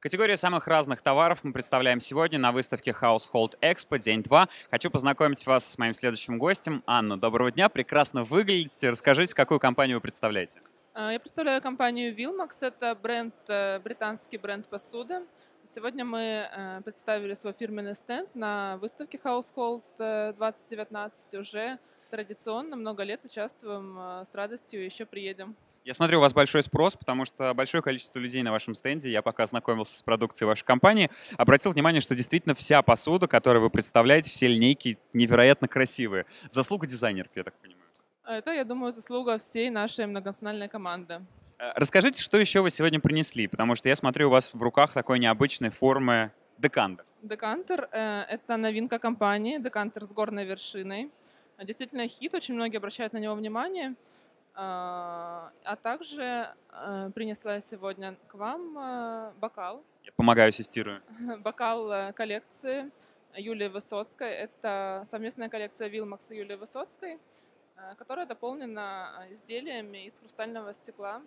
Категории самых разных товаров мы представляем сегодня на выставке Household Expo, день 2. Хочу познакомить вас с моим следующим гостем. Анна, доброго дня, прекрасно выглядите. Расскажите, какую компанию вы представляете? Э, я представляю компанию Wilmax, это бренд, э, британский бренд посуды. Сегодня мы э, представили свой фирменный стенд на выставке Household 2019 уже традиционно, много лет участвуем, с радостью еще приедем. Я смотрю, у вас большой спрос, потому что большое количество людей на вашем стенде, я пока ознакомился с продукцией вашей компании, обратил внимание, что действительно вся посуда, которую вы представляете, все линейки невероятно красивые. Заслуга дизайнеров, я так понимаю. А это, я думаю, заслуга всей нашей многонациональной команды. Э, расскажите, что еще вы сегодня принесли, потому что я смотрю, у вас в руках такой необычной формы декантер. Декантер э, — это новинка компании, декантер с горной вершиной. Действительно хит, очень многие обращают на него внимание. А, а также э, принесла сегодня к вам э, бокал. Я помогаю, ассистирую. Бокал э, коллекции Юлии Высоцкой. Это совместная коллекция Вилмакс и Юлии Высоцкой, которая дополнена изделиями из хрустального стекла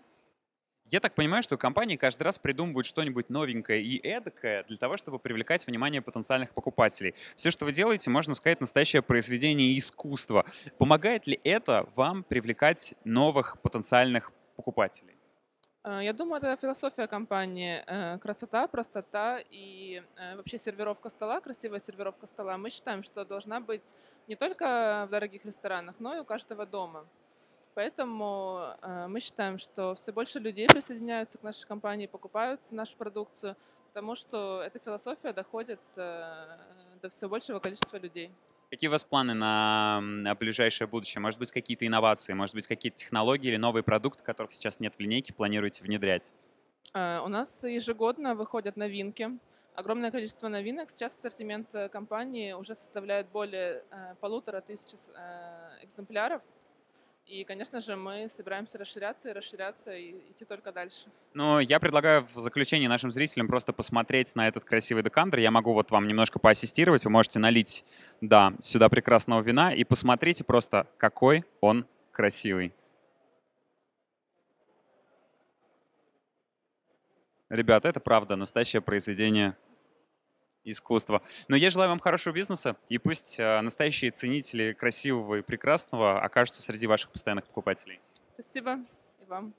я так понимаю, что компании каждый раз придумывают что-нибудь новенькое и эдакое для того, чтобы привлекать внимание потенциальных покупателей. Все, что вы делаете, можно сказать, настоящее произведение искусства. Помогает ли это вам привлекать новых потенциальных покупателей? Э, я думаю, это философия компании. Э, красота, простота и э, вообще сервировка стола, красивая сервировка стола. Мы считаем, что должна быть не только в дорогих ресторанах, но и у каждого дома. Поэтому э, мы считаем, что все больше людей присоединяются к нашей компании, покупают нашу продукцию, потому что эта философия доходит э, до все большего количества людей. Какие у вас планы на, на ближайшее будущее? Может быть, какие-то инновации, может быть, какие-то технологии или новые продукты, которых сейчас нет в линейке, планируете внедрять? Э, у нас ежегодно выходят новинки. Огромное количество новинок. Сейчас ассортимент э, компании уже составляет более э, полутора тысяч э, экземпляров. И, конечно же, мы собираемся расширяться и расширяться и идти только дальше. Ну, я предлагаю в заключении нашим зрителям просто посмотреть на этот красивый декандер. Я могу вот вам немножко поассистировать. Вы можете налить, да, сюда прекрасного вина и посмотрите просто, какой он красивый. Ребята, это правда настоящее произведение искусства. Но я желаю вам хорошего бизнеса, и пусть а, настоящие ценители красивого и прекрасного окажутся среди ваших постоянных покупателей. Спасибо и вам.